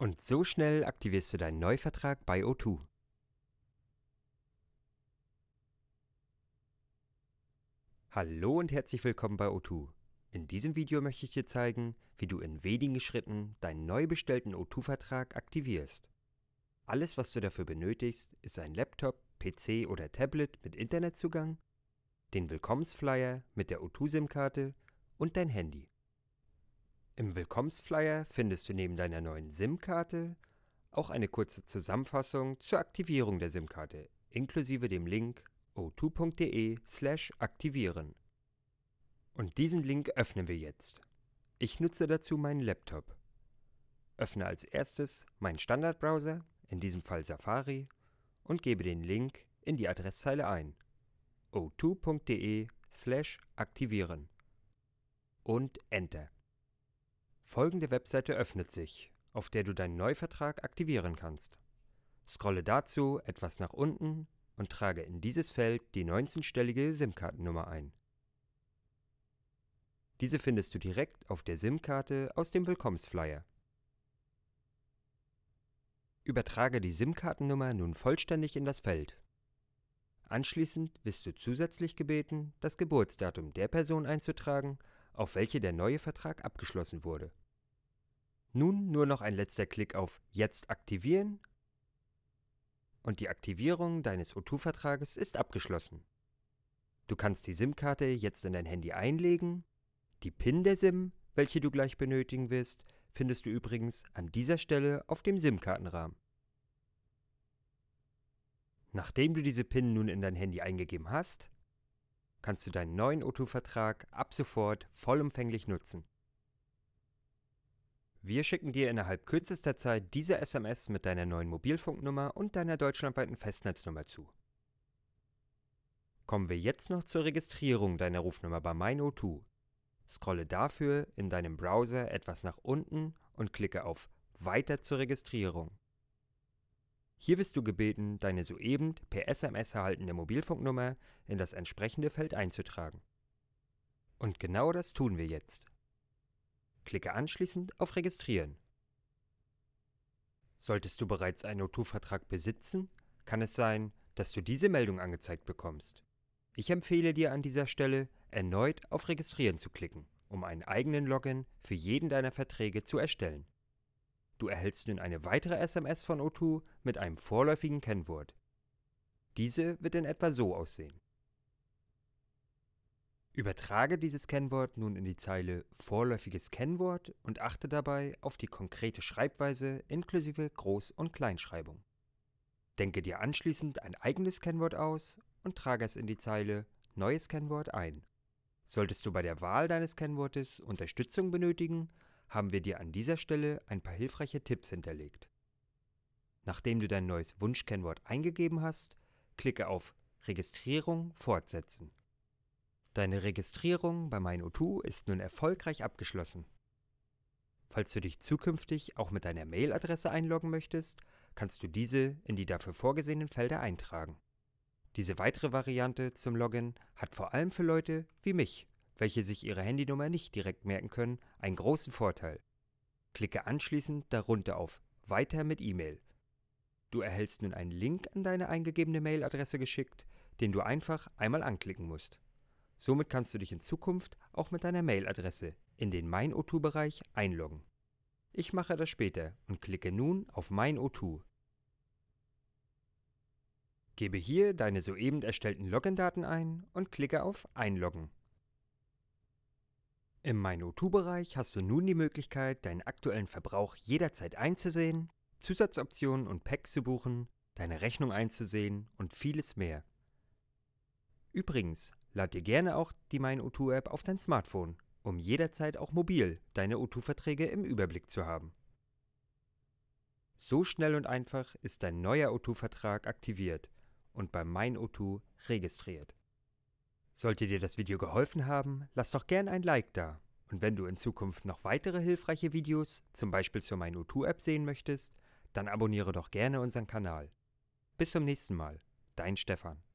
Und so schnell aktivierst du deinen Neuvertrag bei O2. Hallo und herzlich willkommen bei O2. In diesem Video möchte ich dir zeigen, wie du in wenigen Schritten deinen neu bestellten O2-Vertrag aktivierst. Alles, was du dafür benötigst, ist ein Laptop, PC oder Tablet mit Internetzugang, den Willkommensflyer mit der O2-SIM-Karte und dein Handy. Im Willkommensflyer findest du neben deiner neuen SIM-Karte auch eine kurze Zusammenfassung zur Aktivierung der SIM-Karte inklusive dem Link o2.de/aktivieren. slash Und diesen Link öffnen wir jetzt. Ich nutze dazu meinen Laptop. Öffne als erstes meinen Standardbrowser, in diesem Fall Safari, und gebe den Link in die Adresszeile ein: o2.de/aktivieren slash und Enter. Folgende Webseite öffnet sich, auf der du deinen Neuvertrag aktivieren kannst. Scrolle dazu etwas nach unten und trage in dieses Feld die 19-stellige SIM-Kartennummer ein. Diese findest du direkt auf der SIM-Karte aus dem Willkommensflyer. Übertrage die SIM-Kartennummer nun vollständig in das Feld. Anschließend wirst du zusätzlich gebeten, das Geburtsdatum der Person einzutragen, auf welche der neue Vertrag abgeschlossen wurde. Nun nur noch ein letzter Klick auf Jetzt aktivieren und die Aktivierung deines O2-Vertrages ist abgeschlossen. Du kannst die SIM-Karte jetzt in dein Handy einlegen. Die PIN der SIM, welche du gleich benötigen wirst, findest du übrigens an dieser Stelle auf dem SIM-Kartenrahmen. Nachdem du diese PIN nun in dein Handy eingegeben hast, kannst du deinen neuen O2-Vertrag ab sofort vollumfänglich nutzen. Wir schicken dir innerhalb kürzester Zeit diese SMS mit deiner neuen Mobilfunknummer und deiner deutschlandweiten Festnetznummer zu. Kommen wir jetzt noch zur Registrierung deiner Rufnummer bei MeinO2. Scrolle dafür in deinem Browser etwas nach unten und klicke auf Weiter zur Registrierung. Hier wirst du gebeten, deine soeben per SMS erhaltene Mobilfunknummer in das entsprechende Feld einzutragen. Und genau das tun wir jetzt. Klicke anschließend auf Registrieren. Solltest du bereits einen O2-Vertrag besitzen, kann es sein, dass du diese Meldung angezeigt bekommst. Ich empfehle dir an dieser Stelle, erneut auf Registrieren zu klicken, um einen eigenen Login für jeden deiner Verträge zu erstellen. Du erhältst nun eine weitere SMS von O2 mit einem vorläufigen Kennwort. Diese wird in etwa so aussehen. Übertrage dieses Kennwort nun in die Zeile Vorläufiges Kennwort und achte dabei auf die konkrete Schreibweise inklusive Groß- und Kleinschreibung. Denke dir anschließend ein eigenes Kennwort aus und trage es in die Zeile Neues Kennwort ein. Solltest du bei der Wahl deines Kennwortes Unterstützung benötigen, haben wir dir an dieser Stelle ein paar hilfreiche Tipps hinterlegt. Nachdem du dein neues Wunschkennwort eingegeben hast, klicke auf Registrierung fortsetzen. Deine Registrierung bei MeinO2 ist nun erfolgreich abgeschlossen. Falls du dich zukünftig auch mit deiner Mailadresse einloggen möchtest, kannst du diese in die dafür vorgesehenen Felder eintragen. Diese weitere Variante zum Login hat vor allem für Leute wie mich welche sich ihre Handynummer nicht direkt merken können, einen großen Vorteil. Klicke anschließend darunter auf Weiter mit E-Mail. Du erhältst nun einen Link an deine eingegebene Mailadresse geschickt, den du einfach einmal anklicken musst. Somit kannst du dich in Zukunft auch mit deiner Mailadresse in den Mein O2-Bereich einloggen. Ich mache das später und klicke nun auf Mein O2. Gebe hier deine soeben erstellten Login-Daten ein und klicke auf Einloggen. Im MyNoTu-Bereich hast du nun die Möglichkeit, deinen aktuellen Verbrauch jederzeit einzusehen, Zusatzoptionen und Packs zu buchen, deine Rechnung einzusehen und vieles mehr. Übrigens, lad dir gerne auch die MyNoTu-App auf dein Smartphone, um jederzeit auch mobil deine O2-Verträge im Überblick zu haben. So schnell und einfach ist dein neuer O2-Vertrag aktiviert und bei MeinO2 registriert. Sollte dir das Video geholfen haben, lass doch gern ein Like da. Und wenn du in Zukunft noch weitere hilfreiche Videos, zum Beispiel zur u 2 app sehen möchtest, dann abonniere doch gerne unseren Kanal. Bis zum nächsten Mal, dein Stefan.